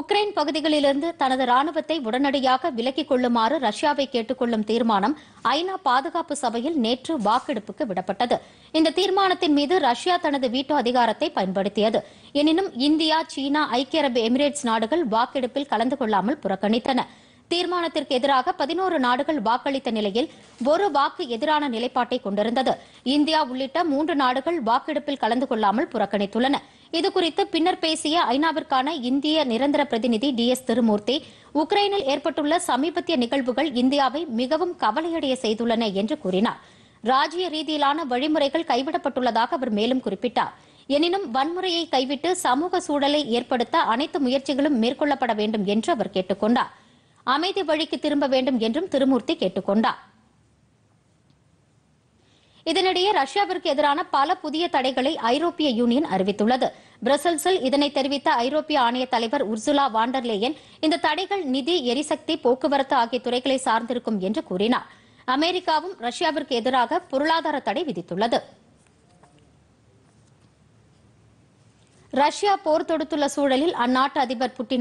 Ukraine பகுதிகளிலிருந்து தனது ராணுவத்தை உடனடியாக விலக்கிக் கொள்ளுமாறு ரஷ்யாவை கேட்டுக்கொள்ளும் தீர்மானம் ஐநா பாதுகாப்பு சபையில் நேற்று வாக்கெடுப்புக்கு விடப்பட்டது இந்த தீர்மானத்தின் மீது ரஷ்யா தனது வீட்டு அதிகாரத்தை பயன்படுத்தியது எனினும் இந்தியா சீனா ஐக்கிய அரபு எமிரேட்ஸ் நாடுகள் வாக்கெடுப்பில் கலந்து கொள்ளாமல் புறக்கணித்தன தீர்மானத்திற்கு எதிராக பதினோரு நாடுகள் வாக்களித்த நிலையில் ஒரு வாக்கு எதிரான நிலைப்பாட்டை கொண்டிருந்தது இந்தியா உள்ளிட்ட மூன்று நாடுகள் வாக்கெடுப்பில் கலந்து கொள்ளாமல் புறக்கணித்துள்ளன இதுகுறித்து பின்னர் பேசிய ஐநாவிற்கான இந்திய நிரந்தர பிரதிநிதி டி எஸ் திருமூர்த்தி உக்ரைனில் ஏற்பட்டுள்ள சமீபத்திய நிகழ்வுகள் இந்தியாவை மிகவும் கவலையடைய செய்துள்ளன என்று கூறினார் ராஜ்ய ரீதியிலான வழிமுறைகள் கைவிடப்பட்டுள்ளதாக அவர் மேலும் குறிப்பிட்டார் எனினும் வன்முறையை கைவிட்டு சமூக சூழலை ஏற்படுத்த அனைத்து முயற்சிகளும் மேற்கொள்ளப்பட வேண்டும் என்று அவர் கேட்டுக் கொண்டார் அமைதி வழிக்கு திரும்ப வேண்டும் என்றும் திருமூர்த்தி கொண்டார் இதனிடையே ரஷ்யாவிற்கு எதிரான பல புதிய தடைகளை ஐரோப்பிய யூனியன் அறிவித்துள்ளது பிரசல்ஸில் இதனை தெரிவித்த ஐரோப்பிய ஆணைய தலைவர் உர்சுலா வாண்டர்லேயன் இந்த தடைகள் நிதி எரிசக்தி போக்குவரத்து ஆகிய துறைகளை சார்ந்திருக்கும் என்று கூறினார் அமெரிக்காவும் ரஷ்யாவிற்கு எதிராக பொருளாதார தடை விதித்துள்ளது ரஷ்யா போர் தொடுத்துள்ள சூழலில் அந்நாட்டு அதிபர் புட்டின்